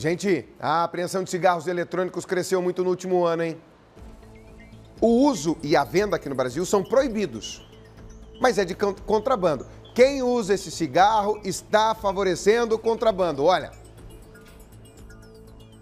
Gente, a apreensão de cigarros eletrônicos cresceu muito no último ano, hein? O uso e a venda aqui no Brasil são proibidos, mas é de contrabando. Quem usa esse cigarro está favorecendo o contrabando. Olha.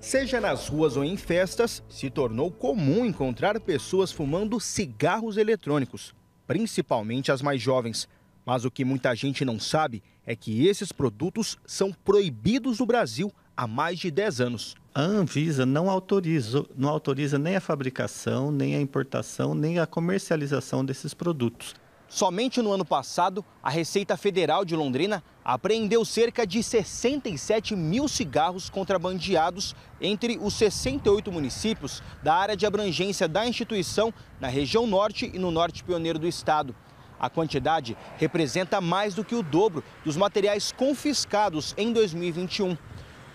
Seja nas ruas ou em festas, se tornou comum encontrar pessoas fumando cigarros eletrônicos, principalmente as mais jovens. Mas o que muita gente não sabe é que esses produtos são proibidos no Brasil há mais de 10 anos. A Anvisa não autoriza, não autoriza nem a fabricação, nem a importação, nem a comercialização desses produtos. Somente no ano passado, a Receita Federal de Londrina apreendeu cerca de 67 mil cigarros contrabandeados entre os 68 municípios da área de abrangência da instituição na região norte e no norte pioneiro do estado. A quantidade representa mais do que o dobro dos materiais confiscados em 2021.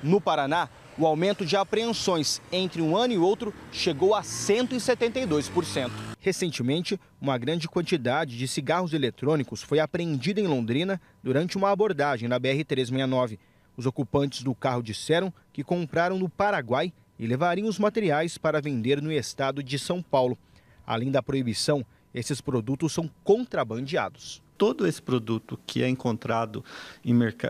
No Paraná, o aumento de apreensões entre um ano e outro chegou a 172%. Recentemente, uma grande quantidade de cigarros eletrônicos foi apreendida em Londrina durante uma abordagem na BR-369. Os ocupantes do carro disseram que compraram no Paraguai e levariam os materiais para vender no estado de São Paulo. Além da proibição, esses produtos são contrabandeados todo esse produto que é encontrado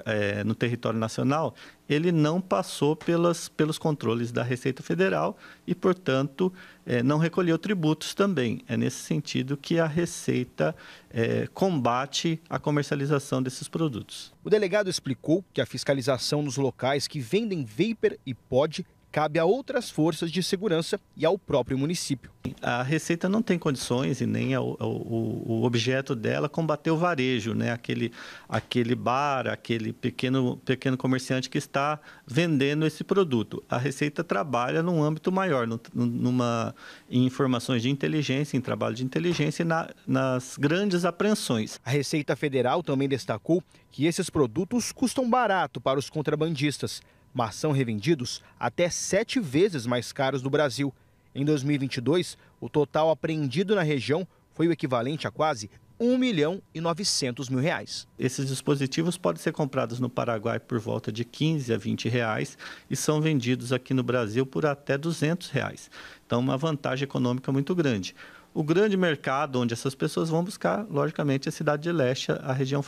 é, no território nacional, ele não passou pelas, pelos controles da Receita Federal e, portanto, é, não recolheu tributos também. É nesse sentido que a Receita é, combate a comercialização desses produtos. O delegado explicou que a fiscalização nos locais que vendem vapor e pod cabe a outras forças de segurança e ao próprio município. A Receita não tem condições e nem o, o, o objeto dela combater o varejo, né? aquele, aquele bar, aquele pequeno, pequeno comerciante que está vendendo esse produto. A Receita trabalha num âmbito maior, numa, em informações de inteligência, em trabalho de inteligência e na, nas grandes apreensões. A Receita Federal também destacou que esses produtos custam barato para os contrabandistas mas são revendidos até sete vezes mais caros do Brasil. Em 2022, o total apreendido na região foi o equivalente a quase 1 milhão e 900 mil reais. Esses dispositivos podem ser comprados no Paraguai por volta de 15 a 20 reais e são vendidos aqui no Brasil por até 200 reais. Então, uma vantagem econômica muito grande. O grande mercado onde essas pessoas vão buscar, logicamente, é a cidade de Leste, a região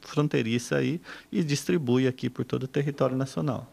fronteiriça aí, e distribui aqui por todo o território nacional.